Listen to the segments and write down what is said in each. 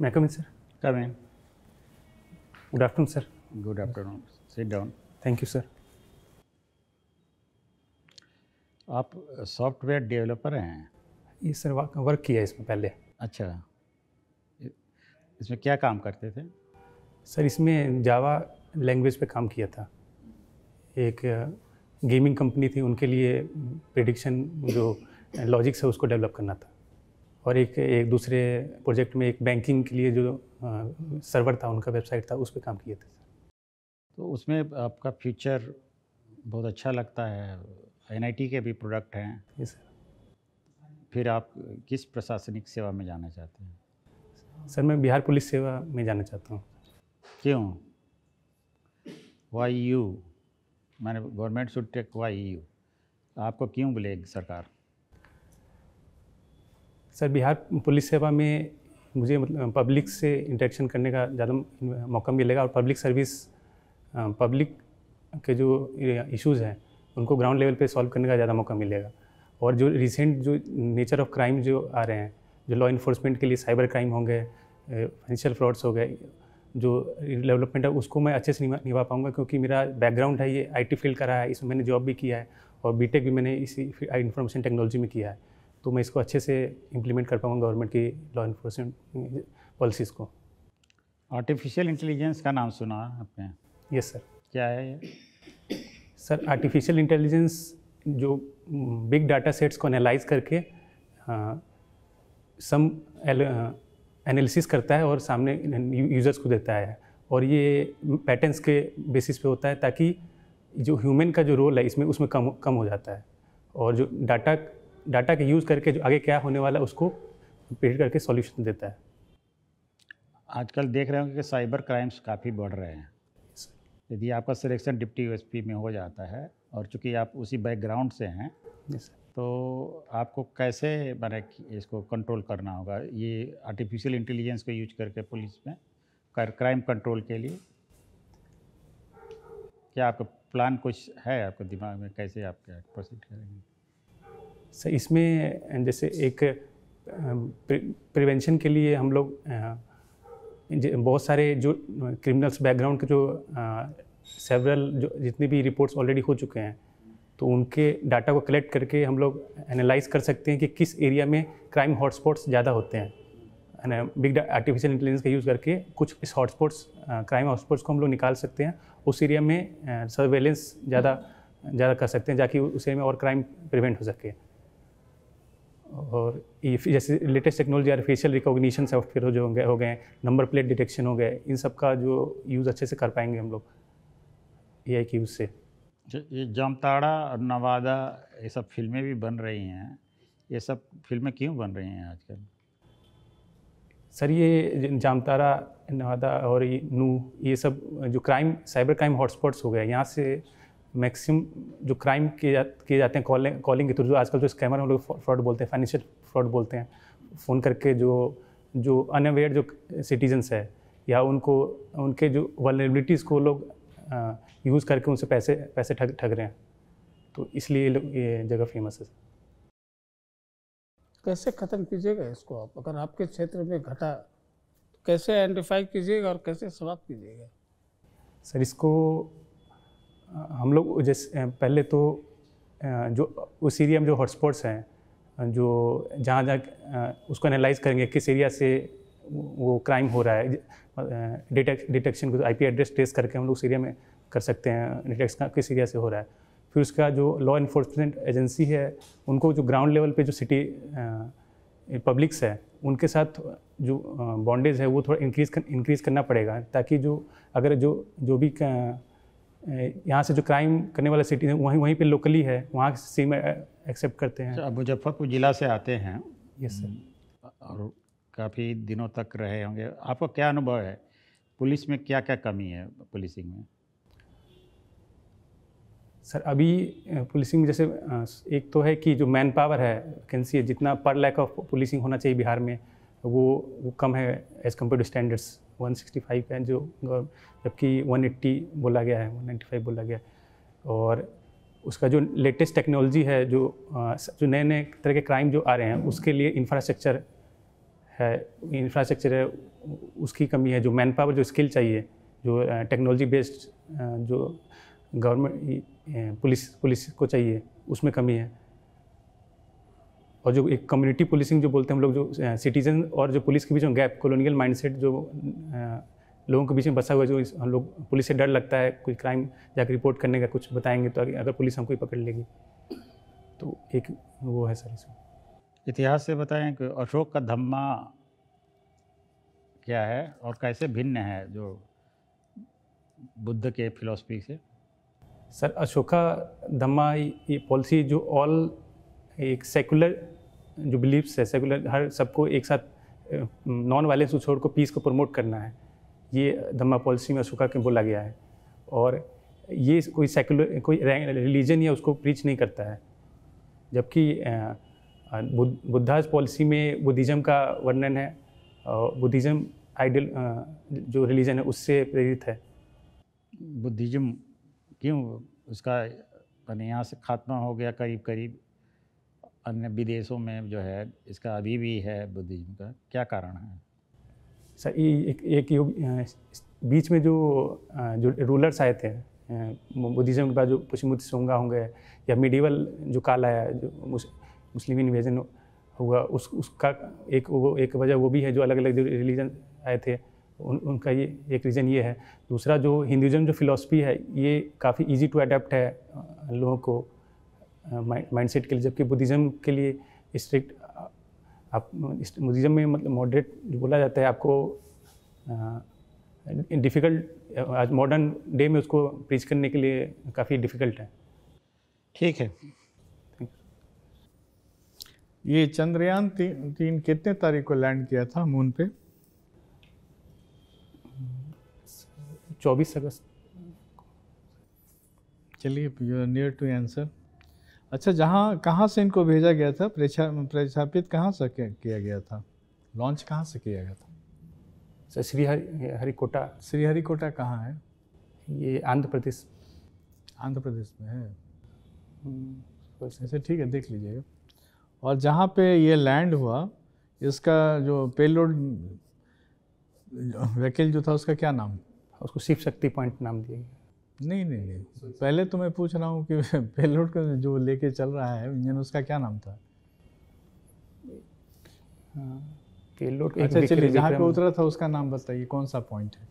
May I come in, sir? Come in. Good afternoon, sir. Good afternoon. Sit down. Thank you, sir. आप software uh, developer हैं ये sir work किया इसमें पहले अच्छा इसमें क्या काम करते थे सर इसमें जावा लैंग्वेज पे काम किया था एक गेमिंग uh, कंपनी थी उनके लिए प्रिडिक्शन जो लॉजिक्स है उसको डेवलप करना था और एक एक दूसरे प्रोजेक्ट में एक बैंकिंग के लिए जो सर्वर था उनका वेबसाइट था उस पर काम किए थे तो उसमें आपका फ्यूचर बहुत अच्छा लगता है एन के भी प्रोडक्ट हैं yes, फिर आप किस प्रशासनिक सेवा में जाना चाहते हैं सर मैं बिहार पुलिस सेवा में जाना चाहता हूँ क्यों वाई यू मैंने government should take why you आपको क्यों बोले सरकार सर बिहार पुलिस सेवा में मुझे मतलब पब्लिक से इंटरेक्शन करने का ज़्यादा मौका मिलेगा और पब्लिक सर्विस पब्लिक के जो इश्यूज़ हैं उनको ग्राउंड लेवल पे सॉल्व करने का ज़्यादा मौका मिलेगा और जो रिसेंट जो नेचर ऑफ क्राइम जो आ रहे हैं जो लॉ इन्फोर्समेंट के लिए साइबर क्राइम होंगे फाइनेंशियल फ्रॉड्स हो गए जो डेवलपमेंट है उसको मैं अच्छे से निभा निभा पाऊँगा क्योंकि मेरा बैकग्राउंड है ये आईटी फील्ड का रहा है इसमें मैंने जॉब भी किया है और बीटेक भी मैंने इसी इंफॉर्मेशन टेक्नोलॉजी में किया है तो मैं इसको अच्छे से इम्प्लीमेंट कर पाऊँगा गवर्नमेंट की लॉ इन्फोर्समेंट पॉलिसीज़ को आर्टिफिशियल इंटेलिजेंस का नाम सुना आपने यस सर क्या है ये सर आर्टिफिशियल इंटेलिजेंस जो बिग डाटा सेट्स को एनालाइज करके सम एनालिसिस करता है और सामने यूज़र्स को देता है और ये पैटर्न्स के बेसिस पे होता है ताकि जो ह्यूमन का जो रोल है इसमें उसमें कम कम हो जाता है और जो डाटा डाटा के यूज़ करके जो आगे क्या होने वाला है उसको प्रेडिक्ट करके सॉल्यूशन देता है आजकल देख रहे होंगे कि साइबर क्राइम्स काफ़ी बढ़ रहे हैं यदि आपका सिलेक्शन डिप्टी यूएसपी में हो जाता है और चूंकि आप उसी बैकग्राउंड से हैं तो आपको कैसे मैंने इसको कंट्रोल करना होगा ये आर्टिफिशियल इंटेलिजेंस को यूज करके पुलिस में कर, क्राइम कंट्रोल के लिए क्या आपका प्लान कुछ है आपके दिमाग में कैसे आप क्या प्रोसीड करेंगे सर इसमें जैसे एक प्रिवेंशन के लिए हम लोग बहुत सारे जो क्रिमिनल्स बैकग्राउंड के जो सेवरल जो जितनी भी रिपोर्ट्स ऑलरेडी हो चुके हैं तो उनके डाटा को कलेक्ट करके हम लोग एनालाइज कर सकते हैं कि किस एरिया में क्राइम हॉटस्पॉट्स ज़्यादा होते हैं बिग आर्टिफिशियल इंटेलिजेंस का यूज़ करके कुछ इस हॉटस्पॉट्स क्राइम हॉटस्पॉट्स को हम लोग निकाल सकते हैं उस एरिया में सर्वेलेंस ज़्यादा ज़्यादा कर सकते हैं ताकि उस एरिया में और क्राइम प्रिवेंट हो सके और जैसे लेटेस्ट टेक्नोलॉजी यार फेशियल रिकॉग्निशन सॉफ्टवेयर हो जो गए हो गए नंबर प्लेट डिटेक्शन हो गए इन सब का जो यूज़ अच्छे से कर पाएंगे हम लोग ए के यूज़ से ये जामताड़ा और नवादा ये सब फिल्में भी बन रही हैं ये सब फिल्में क्यों बन रही हैं आजकल सर ये जामताड़ा नवादा और ये नू ये सब जो क्राइम साइबर क्राइम हॉटस्पॉट्स हो गए यहाँ से मैक्सिमम जो क्राइम किए जा, किए जाते हैं कॉलिंग कॉलिंग के थ्रू जो आजकल जो स्कैमर हम लोग फ्रॉड बोलते हैं फाइनेंशियल फ्रॉड बोलते हैं फ़ोन करके जो जो अनअवेयर जो सिटीजन्स है या उनको उनके जो वलेबिलिटीज़ को लोग यूज़ करके उनसे पैसे पैसे ठग ठग रहे हैं तो इसलिए ये जगह फेमस है कैसे ख़त्म कीजिएगा इसको आप अगर आपके क्षेत्र में घटा तो कैसे आइडेंटिफाई कीजिएगा और कैसे समाप्त कीजिएगा सर इसको हम लोग जैसे पहले तो जो उस एरिया में जो हॉटस्पॉट्स हैं जो जहाँ जहाँ उसको एनालाइज करेंगे किस एरिया से वो क्राइम हो रहा है डिटेक्श डिटेक्शन को आईपी एड्रेस ट्रेस करके हम लोग उस एरिया में कर सकते हैं डिटेक्शन किस एरिया से हो रहा है फिर उसका जो लॉ इन्फोर्समेंट एजेंसी है उनको जो ग्राउंड लेवल पे जो सिटी पब्लिक्स है उनके साथ जो बॉन्डेज है वो थोड़ा इंक्रीज कर इंक्रीज़ करना पड़ेगा ताकि जो अगर जो जो भी यहाँ से जो क्राइम करने वाला सिटी है वहीं वहीं पे लोकली है वहाँ सी एक्सेप्ट करते हैं अच्छा, अब मुजफ्फरपुर ज़िला से आते हैं यस सर और काफ़ी दिनों तक रहे होंगे आपका क्या अनुभव है पुलिस में क्या क्या कमी है पुलिसिंग में सर अभी पुलिसिंग में जैसे एक तो है कि जो मैन पावर है वैकेंसी जितना पर लैक ऑफ पुलिसिंग होना चाहिए बिहार में वो वो कम है as compare to standards one five का है जो जबकि वन एट्टी बोला गया है वन फाइव बोला गया है और उसका जो लेटेस्ट टेक्नोलॉजी है जो जो नए नए तरह के क्राइम जो आ रहे हैं उसके लिए इंफ्रास्ट्रक्चर है इंफ्रास्ट्रक्चर है उसकी कमी है जो मैन पावर जो स्किल चाहिए जो टेक्नोलॉजी बेस्ड जो गवर्नमेंट पुलिस पुलिस को चाहिए उसमें कमी है और जो एक कम्युनिटी पुलिसिंग जो बोलते हैं हम लोग जो सिटीजन और जो पुलिस के बीच में गैप कॉलोनियल माइंडसेट जो लोगों के बीच में बसा हुआ जो हम लोग पुलिस से डर लगता है कोई क्राइम जाकर रिपोर्ट करने का कुछ बताएंगे तो अगर पुलिस हमको ही पकड़ लेगी तो एक वो है सर इसमें इतिहास से बताएं कि अशोक का धम्मा क्या है और कैसे भिन्न है जो बुद्ध के फिलोसफी से सर अशोका धम्मा ये पॉलिसी जो ऑल एक सेकुलर जो बिलीव्स है सेकुलर हर सबको एक साथ नॉन वायलेंस को छोड़ को पीस को प्रमोट करना है ये धम्मा पॉलिसी में अशोका के बोला गया है और ये कोई सेकुलर कोई रिलीजन या उसको प्रीच नहीं करता है जबकि बुद्धाज पॉलिसी में बुद्धिज़्म का वर्णन है बुद्धिज़्म आइडियल जो रिलीजन है उससे प्रेरित है बुद्धिज़्म क्यों उसका यहाँ से खात्मा हो गया करीब करीब अन्य विदेशों में जो है इसका अभी भी है बुद्धिज्म का क्या कारण है सर एक एक योग बीच में जो जो रूलर्स आए थे बुद्धिज़्म के बाद जो पश्चिमुद्ध सोंगा होंगे या मिडिवल जो काल आया जो मुस्लिम इन्वेजन हुआ उस उसका एक वो एक वजह वो भी है जो अलग अलग जो रिलीजन आए थे उन, उनका ये एक रीज़न ये है दूसरा जो हिंदुज़म जो फिलोसफी है ये काफ़ी इजी टू अडेप्ट है लोगों को माइंड सेट के लिए जबकि बुद्धिज़्म के लिए स्ट्रिक्ट आप बुद्धिज़्म में मतलब मॉडरेट जो बोला जाता है आपको डिफ़िकल्ट आज मॉडर्न डे में उसको प्रीच करने के लिए काफ़ी डिफ़िकल्ट है ठीक है ये चंद्रयान ती, तीन कितने तारीख को लैंड किया था मून पे 24 अगस्त चलिए you are near to answer अच्छा जहाँ कहाँ से इनको भेजा गया था प्रेक्षा प्रक्षापित कहाँ से किया गया था लॉन्च कहाँ से किया गया था सर श्री हरि हरिकोटा श्री हरिकोटा कहाँ है ये आंध्र प्रदेश आंध्र प्रदेश में है ऐसे हम्म, अच्छा, ठीक है देख लीजिएगा और जहाँ पे ये लैंड हुआ इसका जो पेलोड वैकेल जो था उसका क्या नाम उसको शिव शक्ति पॉइंट नाम दिया गया नहीं नहीं नहीं पहले तो मैं पूछ रहा हूँ कि पेलोड का जो लेके चल रहा है इंजन उसका क्या नाम था पेलोड अच्छा चलिए जहाँ पे उतरा था उसका नाम बताइए कौन सा पॉइंट है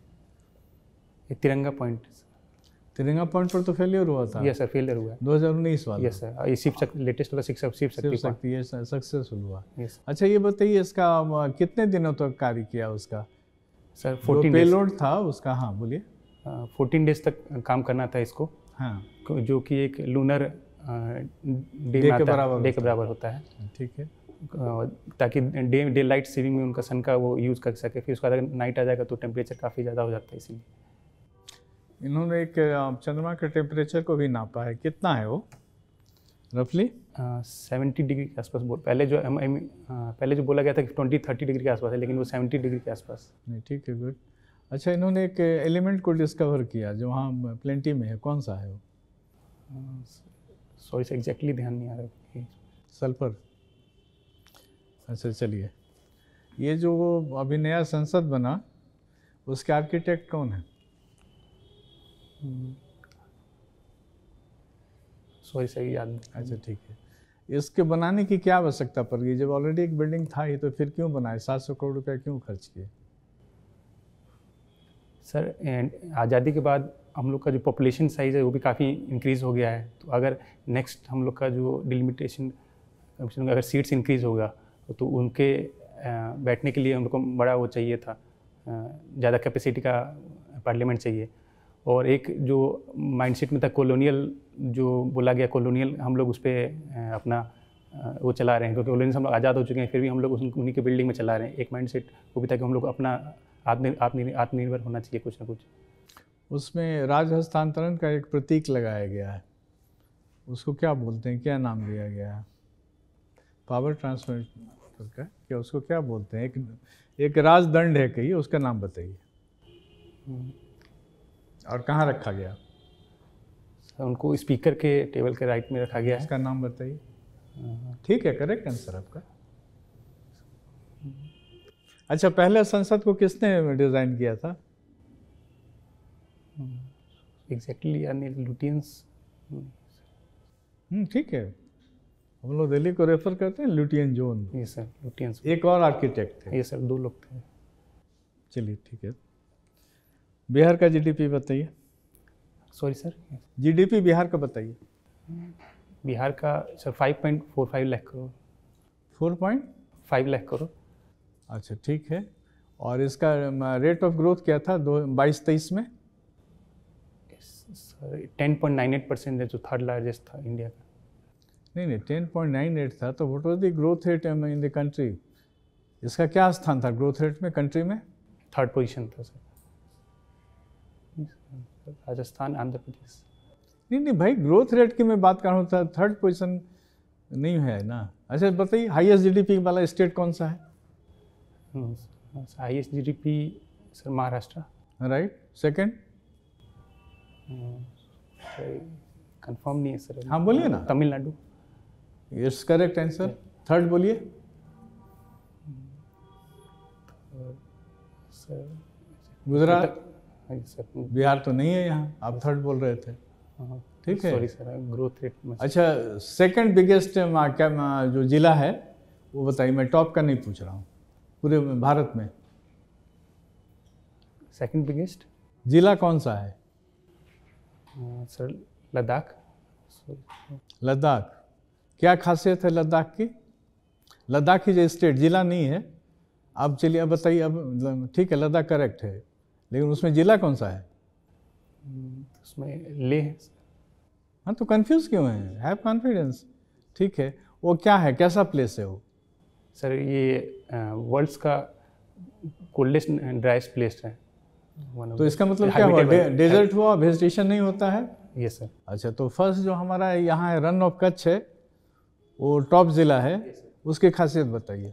ये तिरंगा पॉइंट तिरंगा पॉइंट पर तो फेलियर हुआ था यस सर फेलियर हुआ दो हज़ार उन्नीस वाला यस सर ये शिव शक्ति लेटेस्ट वाला शिव शिव शक्ति शक्ति ये सक्सेसफुल हुआ यस अच्छा ये बताइए इसका कितने दिनों तक कार्य किया उसका सर फोर्टीन पेलोड था उसका हाँ बोलिए फोर्टीन डेज तक काम करना था इसको हाँ जो कि एक लूनर डे के बराबर डे के बराबर होता है ठीक है ताकि डे डे लाइट सेविंग में उनका सन का वो यूज़ कर सके फिर उसका अगर नाइट आ जाएगा तो टेम्परेचर काफ़ी ज़्यादा हो जाता है इसीलिए इन्होंने एक चंद्रमा के टेम्परेचर को भी नापा है कितना है वो रफली सेवेंटी डिग्री के आसपास बोल पहले जो पहले जो बोला गया था कि ट्वेंटी थर्टी डिग्री के आसपास है लेकिन वो सेवेंटी डिग्री के आसपास नहीं ठीक है गुड अच्छा इन्होंने एक एलिमेंट को डिस्कवर किया जो वहाँ प्लेंटी में है कौन सा है वो सॉरी से एग्जैक्टली ध्यान नहीं आ रहा सल्फर अच्छा चलिए ये जो अभी नया संसद बना उसके आर्किटेक्ट कौन है सॉरी सही याद नहीं अच्छा ठीक है इसके बनाने की क्या आवश्यकता पड़ गई जब ऑलरेडी एक बिल्डिंग था ही तो फिर क्यों बनाए सात सौ करोड़ रुपया क्यों खर्च किए सर एंड आज़ादी के बाद हम लोग का जो पॉपुलेशन साइज़ है वो भी काफ़ी इंक्रीज़ हो गया है तो अगर नेक्स्ट हम लोग का जो डिलिमिटेशन अगर सीट्स इंक्रीज़ होगा तो उनके बैठने के लिए हम लोग को बड़ा वो चाहिए था ज़्यादा कैपेसिटी का पार्लियामेंट चाहिए और एक जो माइंडसेट में था कॉलोनियल जो बोला गया कॉलोनियल हम लोग उस पर अपना वो चला रहे हैं क्योंकि तो से हम लोग आज़ाद हो चुके हैं फिर भी हम लोग उन्हीं के बिल्डिंग में चला रहे हैं एक माइंड सेट वो भी था कि हम लोग अपना आत्मनिर्भर आत्मनिर्भर होना चाहिए कुछ ना कुछ उसमें राज हस्तांतरण का एक प्रतीक लगाया गया है उसको क्या बोलते हैं क्या नाम दिया गया है पावर ट्रांसफर का क्या उसको क्या बोलते हैं एक एक राजदंड है कहिए उसका नाम बताइए और कहाँ रखा गया उनको स्पीकर के टेबल के राइट में रखा गया है इसका नाम बताइए हाँ। ठीक है करेक्ट आंसर आपका अच्छा पहले संसद को किसने डिज़ाइन किया था एग्जैक्टली अनिल लुटियंस ठीक है हम लोग दिल्ली को रेफर करते हैं लुटियन जोन ये सर लुटियन एक और आर्किटेक्ट थे ये सर दो लोग थे चलिए ठीक है बिहार का जीडीपी बताइए सॉरी सर जीडीपी बिहार का बताइए बिहार का sir five point four five lakh crore four point five lakh crore अच्छा ठीक है और इसका रेट ऑफ ग्रोथ क्या था दो बाईस तेईस में ten point nine eight percent है जो थर्ड लार्जेस्ट था इंडिया का नहीं नहीं टेन पॉइंट नाइन एट था तो what was the growth rate in the country इसका क्या स्थान था ग्रोथ रेट में कंट्री में थर्ड पोजिशन था सर राजस्थान आंध्र प्रदेश नहीं नहीं भाई ग्रोथ रेट की मैं बात कर रहा हूँ थर्ड तो पोजिशन नहीं है ना अच्छा बताइए हाईएस्ट जीडीपी वाला स्टेट कौन सा है highest G highest P sir Maharashtra right second confirm नहीं है सर हाँ बोलिए ना Tamil Nadu yes correct answer third बोलिए गुजरात सर बिहार तो नहीं है यहाँ आप थर्ड बोल रहे थे हाँ। ठीक है सॉरी सर ग्रोथ रेट अच्छा सेकंड बिगेस्ट जो जिला है वो बताइए मैं टॉप का नहीं पूछ रहा हूँ पूरे भारत में सेकंड बिगेस्ट जिला कौन सा है सर लद्दाख लद्दाख क्या खासियत है लद्दाख की लद्दाख की जो स्टेट जिला नहीं है अब चलिए अब बताइए अब मतलब ठीक है लद्दाख करेक्ट है लेकिन उसमें जिला कौन सा है हम्म, उसमें ले हाँ तो कंफ्यूज क्यों है हैव कॉन्फिडेंस ठीक है वो क्या है कैसा प्लेस है वो सर ये वर्ल्ड्स का कोल्डेस्ट एंड ड्राइस्ट प्लेस है तो इसका मतलब क्या हुआ डेजर्ट हुआ वेजिटेशन नहीं होता है ये सर अच्छा तो फर्स्ट जो हमारा यहाँ है रन ऑफ कच्छ है वो टॉप ज़िला है उसकी खासियत बताइए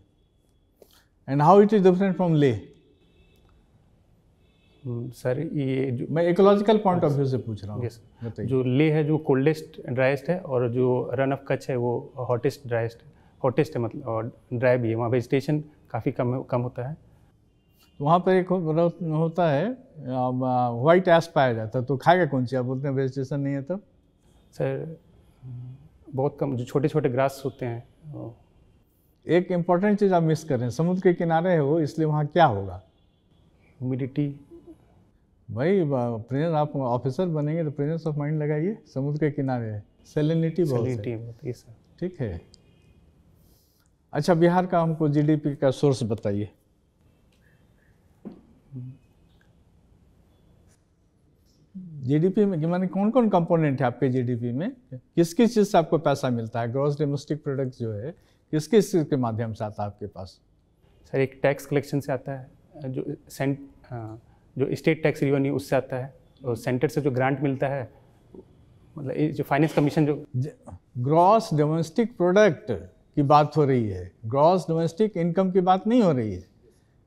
and how it is different from ले सर ये जो मैं इकोलॉजिकल पॉइंट ऑफ व्यू से पूछ रहा हूँ जो ले है जो कोल्डेस्ट ड्राइस्ट है और जो रन ऑफ कच्छ है वो हॉटेस्ट ड्राइस्ट है हॉटेस्ट है मतलब और ड्राई भी है वहाँ वेजिटेशन काफ़ी कम कम होता है तो वहाँ पर एक होता है वाइट एस पाया जाता है तो खाएगा कौन सी आप बोलते हैं वेजिटेशन नहीं है तो सर बहुत कम जो छोटे छोटे ग्रास होते हैं एक इम्पॉर्टेंट चीज़ आप मिस कर रहे हैं समुद्र के किनारे है वो इसलिए वहाँ क्या होगा ह्यूमिडिटी भाई प्रेजेंस आप ऑफिसर बनेंगे तो प्रेजेंस ऑफ माइंड लगाइए समुद्र के किनारे है सेलिनिटी बहुत है ठीक है अच्छा बिहार का हमको जीडीपी का सोर्स बताइए जीडीपी में माने कौन कौन कंपोनेंट है आपके जीडीपी में किस किस चीज़ से आपको पैसा मिलता है ग्रॉस डोमेस्टिक प्रोडक्ट जो है किस किस चीज़ के माध्यम से आता है आपके पास सर एक टैक्स कलेक्शन से आता है जो सेंट हाँ, जो स्टेट टैक्स रिवेन्यू उससे आता है और सेंटर से जो ग्रांट मिलता है मतलब जो फाइनेंस कमीशन जो ग्रॉस डोमेस्टिक प्रोडक्ट की बात हो रही है ग्रॉस डोमेस्टिक इनकम की बात नहीं हो रही है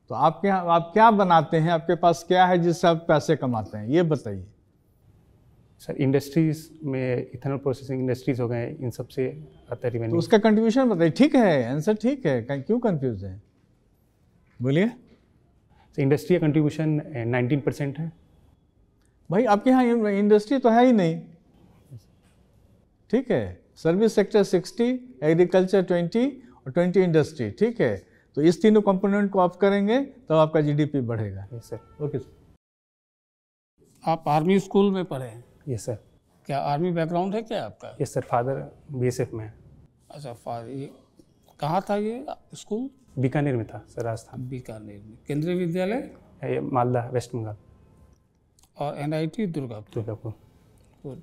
तो आपके यहाँ आप क्या बनाते हैं आपके पास क्या है जिससे आप पैसे कमाते हैं ये बताइए सर इंडस्ट्रीज में इथेनॉल प्रोसेसिंग इंडस्ट्रीज हो गए इन सब से आता रिवेन्यू तो उसका कंट्रीब्यूशन बताइए ठीक है आंसर ठीक है क्यों कंफ्यूज है बोलिए तो इंडस्ट्री का कंट्रीब्यूशन नाइनटीन परसेंट है भाई आपके यहाँ इंडस्ट्री तो है ही नहीं ठीक है सर्विस सेक्टर 60 एग्रीकल्चर 20 और 20 इंडस्ट्री ठीक है तो इस तीनों कंपोनेंट को आप करेंगे तो आपका जीडीपी बढ़ेगा यस सर ओके सर आप आर्मी स्कूल में पढ़े हैं यस सर क्या आर्मी बैकग्राउंड है क्या आपका यस सर फादर एफ में अच्छा फादर कहाँ था ये स्कूल बीकानेर में था सर राजस्थान बीकानेर में केंद्रीय विद्यालय मालदा वेस्ट बंगाल और N I T Durgapur Durgapur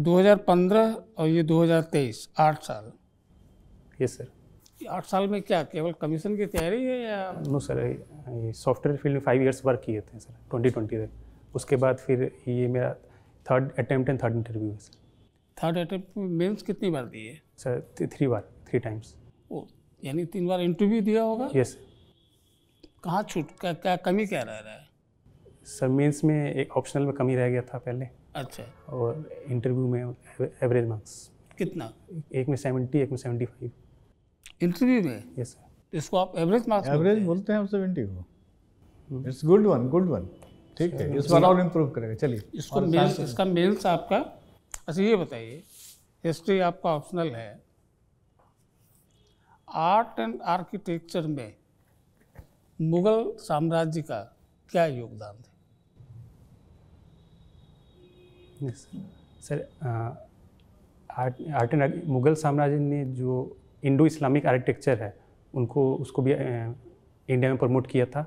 2015 और ये 2023 आठ साल यस सर आठ साल में क्या केवल कमीशन की तैयारी है या नो सर ये सॉफ्टवेयर फील्ड में फाइव इयर्स वर्क किए थे सर ट्वेंटी ट्वेंटी तक उसके बाद फिर ये मेरा third attempt and third interview है सर थर्ड अटैम्प्ट मेंस कितनी बार दिए सर थ्री बार थ्री टाइम्स ओ यानी तीन बार इंटरव्यू दिया होगा यस yes. कहाँ छूट क्या क्या कमी क्या रह रहा है सर मेंस में एक ऑप्शनल में कमी रह गया था पहले अच्छा और इंटरव्यू में एवरेज मार्क्स कितना एक में सेवेंटी एक में सेवेंटी फाइव इंटरव्यू में यस सर इसको आप एवरेज मार्क्स एवरेज बोलते हैं सेवेंटी को it's good one good one ठीक है इस बार अच्छा। और इम्प्रूव करेगा चलिए इसको मेल्स इसका मेल्स आपका अच्छा ये बताइए हिस्ट्री आपका ऑप्शनल है आर्ट एंड आर्किटेक्चर में मुगल साम्राज्य का क्या योगदान था sir art art and Mughal साम्राज्य ने जो इंडो इस्लामिक आर्किटेक्चर है उनको उसको भी इंडिया uh, में प्रमोट किया था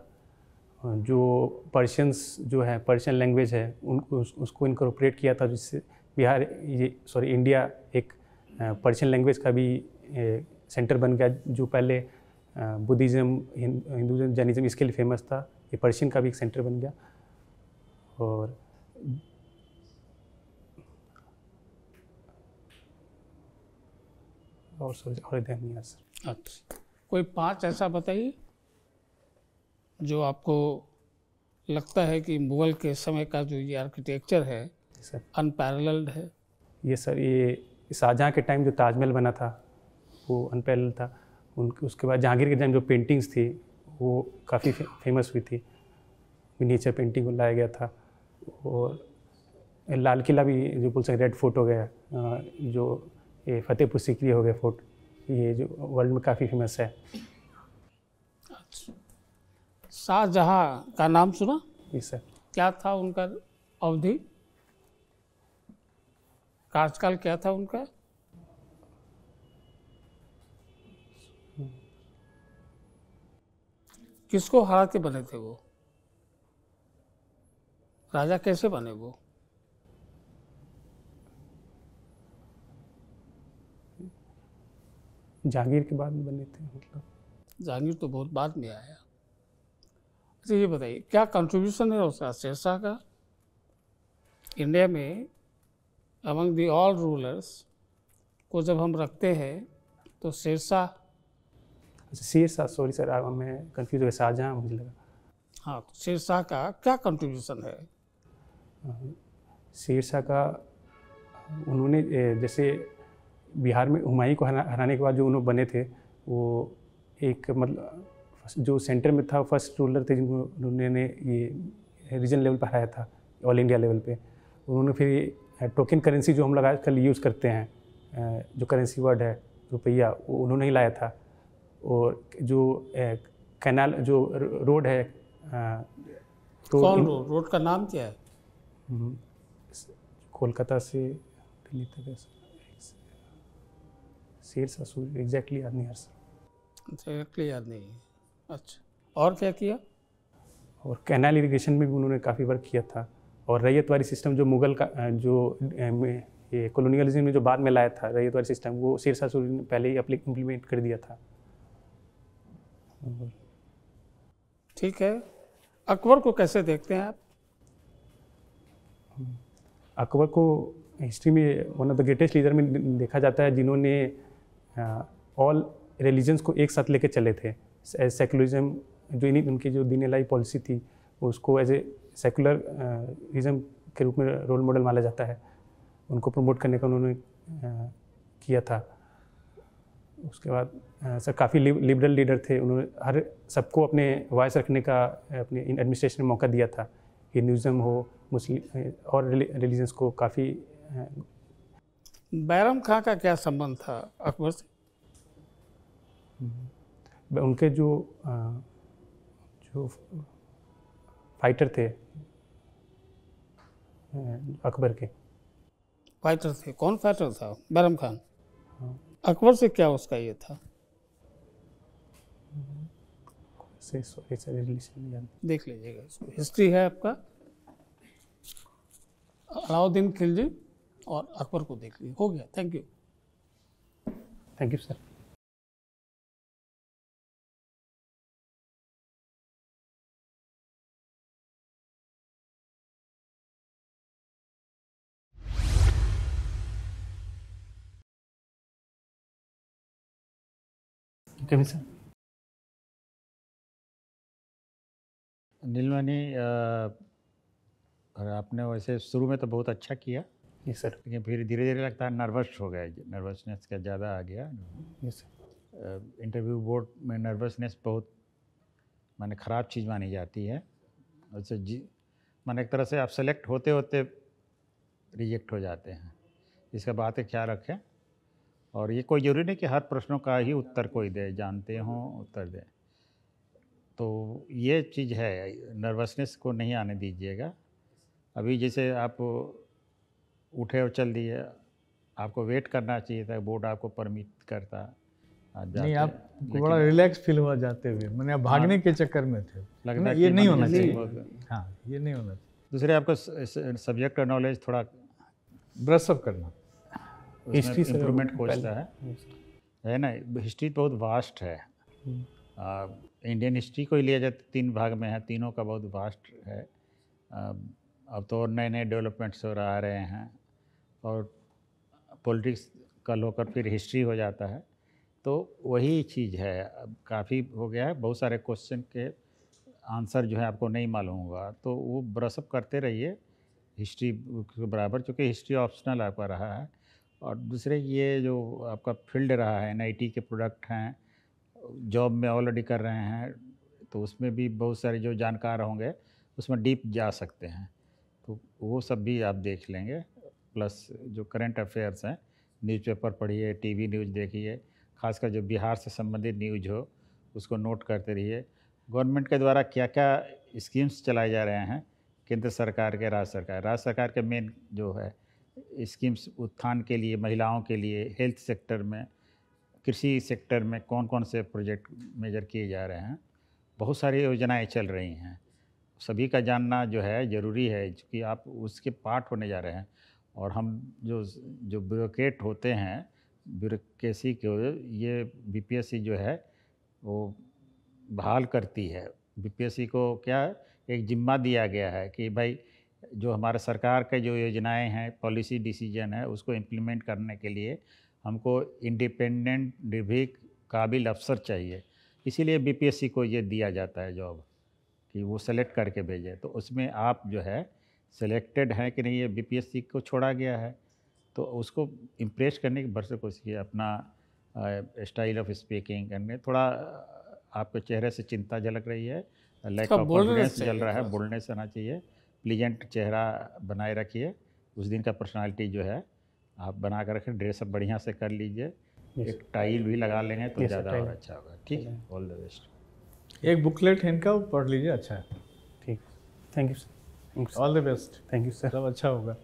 uh, जो पर्शियंस जो है पर्शियन लैंग्वेज है उनको उस, उसको इनकॉर्पोरेट किया था जिससे बिहार ये सॉरी इंडिया एक पर्शियन uh, लैंग्वेज का भी सेंटर बन गया जो पहले बुद्धिज़्म हिंदुज़म जैनिज़्म इसके लिए फेमस था ये पर्शियन का भी एक सेंटर बन गया और और सूर्य और दैमनी असर अच्छा कोई पांच ऐसा बताइए जो आपको लगता है कि मुगल के समय का जो ये आर्किटेक्चर है सर अनपैरल्ड है ये सर ये शाहजहाँ के टाइम जो ताजमहल बना था वो अनपैरल था उन उसके बाद जहांगीर के टाइम जो पेंटिंग्स थी वो काफ़ी फे, फेमस हुई थी मिनीचर पेंटिंग लाया गया था और लाल किला भी जो बोल सकते रेड फोर्ट हो गया जो ये फतेहपुर सीकरी हो गया फोर्ट ये जो वर्ल्ड में काफ़ी फेमस है अच्छा। शाहजहाँ का नाम सुना जी सर क्या था उनका अवधि कार्यकाल क्या था उनका किसको हरा के बने थे वो राजा कैसे बने वो जागीर के बाद बने थे मतलब जागीर तो बहुत बाद में आया अच्छा ये बताइए क्या कंट्रीब्यूशन है उसका शेरशाह का इंडिया में अमंग दी ऑल रूलर्स को जब हम रखते हैं तो शेरशाह अच्छा शेरशाह सॉरी सर मैं कंफ्यूज हो गया शाहजहाँ मुझे लगा हाँ तो शेरशाह का क्या कंट्रीब्यूशन है शेरशाह का उन्होंने जैसे बिहार में हुमायूं को हराने के बाद जो उन्होंने बने थे वो एक मतलब जो सेंटर में था फर्स्ट रूलर थे जिनको उन्होंने ये रीजन लेवल पर हराया था ऑल इंडिया लेवल पे उन्होंने फिर टोकन करेंसी जो हम लोग आजकल यूज़ करते हैं जो करेंसी वर्ड है रुपया वो उन्होंने ही लाया था और जो कैनाल जो रोड है तो कौन रोड रोड का नाम क्या है हम्म, कोलकाता से दिल्ली तक शेर ससुर एग्जैक्टली याद नहीं एग्जैक्टली याद नहीं अच्छा और क्या किया और कैनाल इरीगेशन में भी उन्होंने काफ़ी वर्क किया था और रैयत वाली सिस्टम जो मुगल का जो ये कॉलोनियलिज्म में जो बाद में लाया था रैयत वाली सिस्टम वो सिरसा सूरी ने पहले ही अपने इम्प्लीमेंट कर दिया था ठीक है अकबर को कैसे देखते हैं आप अकबर को हिस्ट्री में one of the greatest leader में देखा जाता है जिन्होंने ऑल रिलीजन्स को एक साथ लेके चले थे सेकुलरिज्म जो इन्हीं उनकी जो दीन लाई पॉलिसी थी उसको एज ए सेकुलरिज्म के रूप में रोल मॉडल माना जाता है उनको प्रमोट करने का उन्होंने किया था उसके बाद सर काफ़ी लिबरल लीडर थे उन्होंने हर सबको अपने वॉयस रखने का अपने इन एडमिनिस्ट्रेशन में मौका दिया था हिंदुज़म हो मुस्लिम और रिलीजन्स को काफ़ी बैरम खां का क्या संबंध था अकबर से उनके जो जो फाइटर थे अकबर के फाइटर थे कौन फाइटर था बैरम खान हाँ। अकबर से क्या उसका ये था से रिलेशन देख लीजिएगा हिस्ट्री है आपका अलाउद्दीन खिलजी और अकबर को देख लिया हो गया thank you thank you sir कभी सर आपने वैसे शुरू में तो बहुत अच्छा किया जी सर लेकिन फिर धीरे धीरे लगता है नर्वस हो गया नर्वसनेस का ज़्यादा आ गया जी सर इंटरव्यू बोर्ड में नर्वसनेस बहुत माने ख़राब चीज़ मानी जाती है उससे जी मैंने एक तरह से आप सेलेक्ट होते होते रिजेक्ट हो जाते हैं इसका बात है ख्याल रखें और ये कोई ज़रूरी नहीं कि हर प्रश्नों का ही उत्तर कोई दे जानते हों उत्तर दें तो ये चीज़ है नर्वसनेस को नहीं आने दीजिएगा अभी जैसे आप उठे और चल दिए आपको वेट करना चाहिए था बोर्ड आपको परमिट करता नहीं आप बड़ा रिलैक्स फील हुआ जाते हुए मैंने आप भागने हाँ। के चक्कर में थे लगता ये नहीं होना चाहिए हाँ ये नहीं होना चाहिए दूसरे आपको सब्जेक्ट का नॉलेज थोड़ा ब्रशअप करना हिस्ट्री से इम्प्रूवमेंट खोजता है है ना हिस्ट्री बहुत वास्ट है इंडियन हम्म। हिस्ट्री को ही लिया जाए तीन भाग में है तीनों का बहुत वास्ट है अब तो और नए नए डेवलपमेंट्स हो रहे हैं और पॉलिटिक्स का होकर फिर हिस्ट्री हो जाता है तो वही चीज़ है अब काफ़ी हो गया है बहुत सारे क्वेश्चन के आंसर जो है आपको नहीं मालूम होगा तो वो ब्रशअप करते रहिए हिस्ट्री के बराबर चूँकि हिस्ट्री ऑप्शनल आपका रहा है और दूसरे ये जो आपका फील्ड रहा है एन के प्रोडक्ट हैं जॉब में ऑलरेडी कर रहे हैं तो उसमें भी बहुत सारे जो जानकार होंगे उसमें डीप जा सकते हैं तो वो सब भी आप देख लेंगे प्लस जो करंट अफेयर्स हैं न्यूज़पेपर पढ़िए टीवी न्यूज़ देखिए खासकर जो बिहार से संबंधित न्यूज हो उसको नोट करते रहिए गवर्नमेंट के द्वारा क्या क्या स्कीम्स चलाए जा रहे हैं केंद्र सरकार के राज्य सरकार राज्य सरकार के मेन जो है स्कीम्स उत्थान के लिए महिलाओं के लिए हेल्थ सेक्टर में कृषि सेक्टर में कौन कौन से प्रोजेक्ट मेजर किए जा रहे हैं बहुत सारी योजनाएं चल रही हैं सभी का जानना जो है ज़रूरी है क्योंकि आप उसके पार्ट होने जा रहे हैं और हम जो जो ब्यूरोट होते हैं ब्यूरोसी के ये बीपीएससी जो है वो बहाल करती है बीपीएससी को क्या एक जिम्मा दिया गया है कि भाई जो हमारे सरकार के जो योजनाएं हैं पॉलिसी डिसीजन है उसको इम्प्लीमेंट करने के लिए हमको इंडिपेंडेंट निर्भीक काबिल अफसर चाहिए इसीलिए बीपीएससी को ये दिया जाता है जॉब कि वो सेलेक्ट करके भेजे तो उसमें आप जो है सिलेक्टेड हैं कि नहीं ये बीपीएससी को छोड़ा गया है तो उसको इम्प्रेस करने की भरसक कोशिश की अपना स्टाइल ऑफ स्पीकिंग करने थोड़ा आपके चेहरे से चिंता झलक रही है लैक ऑफ बोल्डनेस चल रहा है बोल्डनेस आना चाहिए प्लीजेंट चेहरा बनाए रखिए उस दिन का पर्सनालिटी जो है आप बना कर रखें ड्रेसअप बढ़िया से कर लीजिए एक टाइल भी लगा लेंगे तो ज़्यादा और अच्छा होगा ठीक है ऑल द बेस्ट एक बुकलेट है इनका पढ़ लीजिए अच्छा है ठीक thank you sir all the best thank you sir सब अच्छा होगा